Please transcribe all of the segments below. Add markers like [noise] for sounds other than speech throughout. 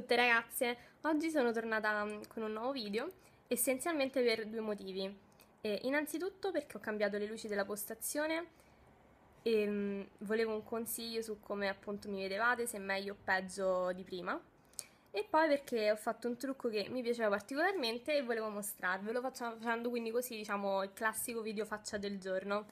tutte ragazze, oggi sono tornata mm, con un nuovo video essenzialmente per due motivi. E innanzitutto perché ho cambiato le luci della postazione e mm, volevo un consiglio su come appunto mi vedevate, se è meglio o peggio di prima. E poi perché ho fatto un trucco che mi piaceva particolarmente e volevo mostrarvelo, facendo quindi così diciamo il classico video faccia del giorno.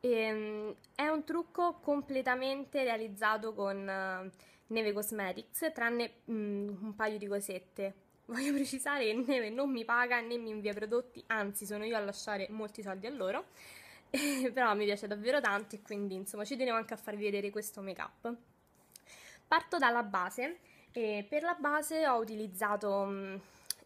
E, mm, è un trucco completamente realizzato con Neve Cosmetics, tranne mm, un paio di cosette. [laughs] Voglio precisare che Neve non mi paga né mi invia prodotti, anzi sono io a lasciare molti soldi a loro, [laughs] però mi piace davvero tanto e quindi insomma ci tenevo anche a farvi vedere questo make up. Parto dalla base e per la base ho utilizzato mm,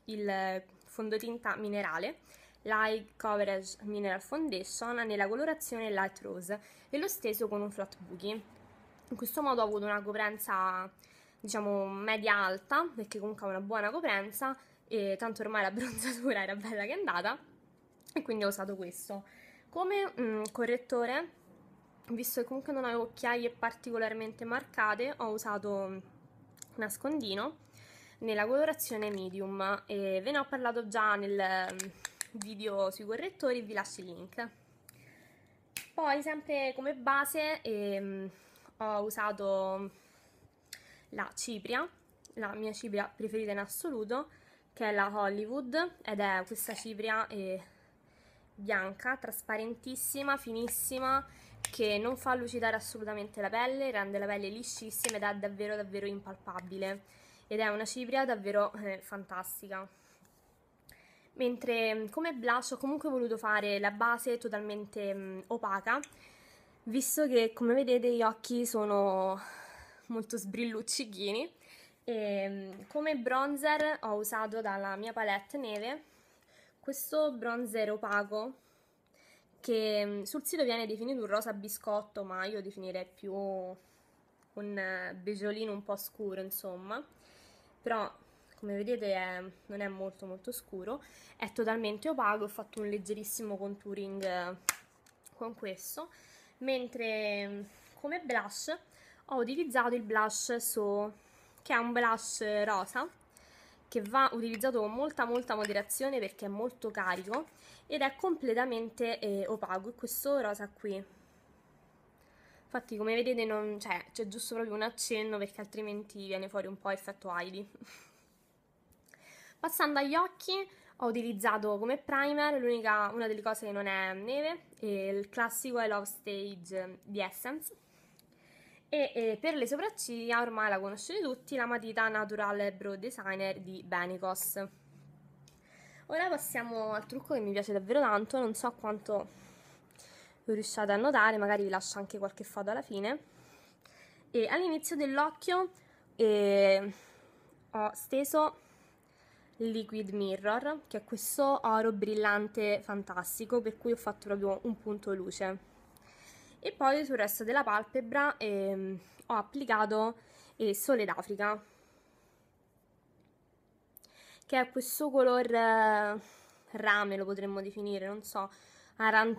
il fondotinta minerale Light Coverage Mineral Foundation nella colorazione Light Rose e l'ho steso con un flat boogie in questo modo ho avuto una coprenza diciamo media alta perché comunque ha una buona coprenza e tanto ormai la bronzatura [laughs] era bella che è andata e quindi ho usato questo come mh, mm, correttore visto che comunque non avevo occhiaie particolarmente marcate ho usato nascondino nella colorazione medium e ve ne ho parlato già nel mm, video sui correttori vi lascio il link poi sempre come base ehm, ho usato la cipria, la mia cipria preferita in assoluto, che è la Hollywood, ed è questa cipria eh, bianca, trasparentissima, finissima, che non fa lucidare assolutamente la pelle, rende la pelle liscissima ed è davvero davvero impalpabile, ed è una cipria davvero eh, fantastica mentre come blush ho comunque voluto fare la base totalmente mh, mm, opaca visto che come vedete gli occhi sono molto sbrilluccichini e ehm, come bronzer ho usato dalla mia palette neve questo bronzer opaco che mm, sul sito viene definito un rosa biscotto ma io definirei più un eh, beggiolino un po' scuro insomma però come vedete è, non è molto molto scuro è totalmente opaco ho fatto un leggerissimo contouring eh, con questo mentre come blush ho utilizzato il blush So, che è un blush rosa che va utilizzato con molta molta moderazione perché è molto carico ed è completamente eh, opaco, e questo rosa qui infatti come vedete cioè, c'è cioè, giusto proprio un accenno perché altrimenti viene fuori un po' effetto Heidi [laughs] Passando agli occhi ho utilizzato come primer l'unica, una delle cose che non è neve, è il classico I Love Stage di Essence. E, e, per le sopracciglia ormai la conoscete tutti, la matita Natural Brow Designer di Benicos. Ora passiamo al trucco che mi piace davvero tanto, non so quanto lo riusciate a notare, magari vi lascio anche qualche foto alla fine. E all'inizio dell'occhio eh, ho steso Liquid Mirror, che è questo oro brillante fantastico per cui ho fatto proprio un punto luce. E poi sul resto della palpebra ehm, ho applicato il eh, Sole d'Africa, che è questo color eh, rame, lo potremmo definire, non so,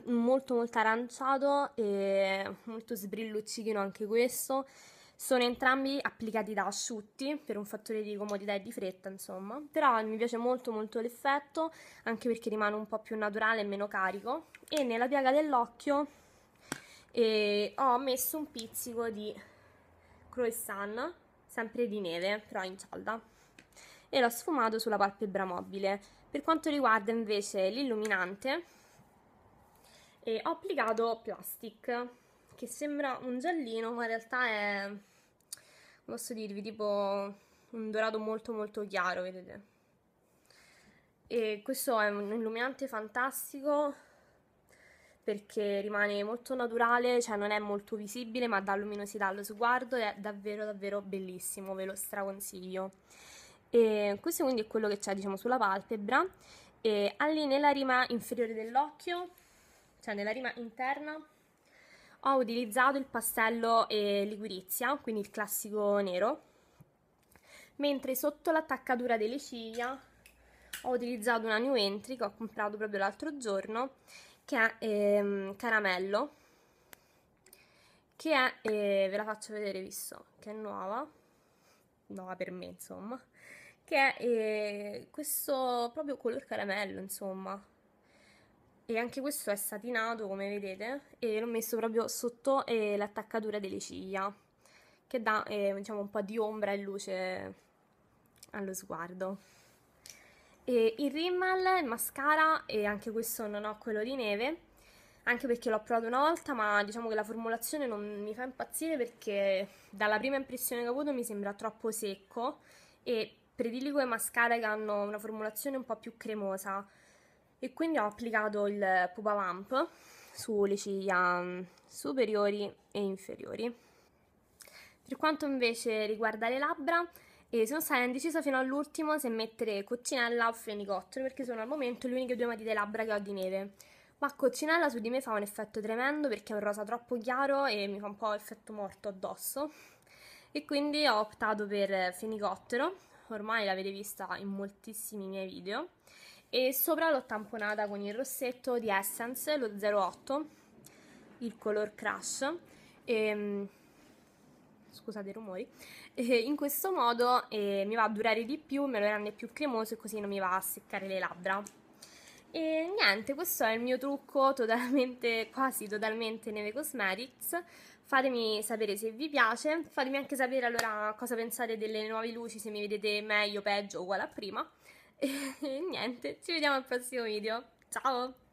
molto molto aranciato e molto sbrilluccichino anche questo sono entrambi applicati da asciutti per un fattore di comodità e di fretta, insomma, però mi piace molto molto l'effetto, anche perché rimane un po' più naturale e meno carico. E nella piega dell'occhio eh, ho messo un pizzico di croissant, sempre di neve, però in cialda, e l'ho sfumato sulla palpebra mobile. Per quanto riguarda invece l'illuminante, eh, ho applicato plastic che sembra un giallino, ma in realtà è, posso dirvi, tipo un dorato molto molto chiaro, vedete? E questo è un illuminante fantastico perché rimane molto naturale, cioè non è molto visibile, ma dà luminosità allo sguardo è davvero davvero bellissimo, ve lo straconsiglio. E questo quindi è quello che c'è diciamo sulla palpebra e ha lì nella rima inferiore dell'occhio, cioè nella rima interna ho utilizzato il pastello eh, liquirizia, quindi il classico nero, mentre sotto l'attaccatura delle ciglia ho utilizzato una New Entry che ho comprato proprio l'altro giorno, che è ehm, caramello, che è, eh, ve la faccio vedere visto, che è nuova, nuova per me insomma, che è eh, questo proprio color caramello insomma, e anche questo è satinato come vedete e l'ho messo proprio sotto eh, l'attaccatura delle ciglia che dà eh, diciamo un po' di ombra e luce allo sguardo e il rimel, il mascara e anche questo non ho quello di neve anche perché l'ho provato una volta ma diciamo che la formulazione non mi fa impazzire perché dalla prima impressione che ho avuto mi sembra troppo secco e prediligo i mascara che hanno una formulazione un po' più cremosa e quindi ho applicato il Pupa Vamp su le ciglia um, superiori e inferiori. Per quanto invece riguarda le labbra, eh, sono stata indecisa fino all'ultimo se mettere coccinella o fenicottero perché sono al momento le uniche due matite labbra che ho di neve. Ma coccinella su di me fa un effetto tremendo perché è un rosa troppo chiaro e mi fa un po' effetto morto addosso. E quindi ho optato per fenicottero, ormai l'avete vista in moltissimi miei video e sopra l'ho tamponata con il rossetto di Essence, lo 08, il color crush, E, ehm, scusate i rumori, [laughs] e in questo modo eh, mi va a durare di più, me lo rende più cremoso e così non mi va a seccare le labbra. E niente, questo è il mio trucco [laughs] totalmente, quasi totalmente Neve Cosmetics. Fatemi sapere se vi piace, fatemi anche sapere allora cosa pensate delle nuove luci, se mi vedete meglio, peggio, uguale a prima e [laughs] niente, ci vediamo al prossimo video. Ciao!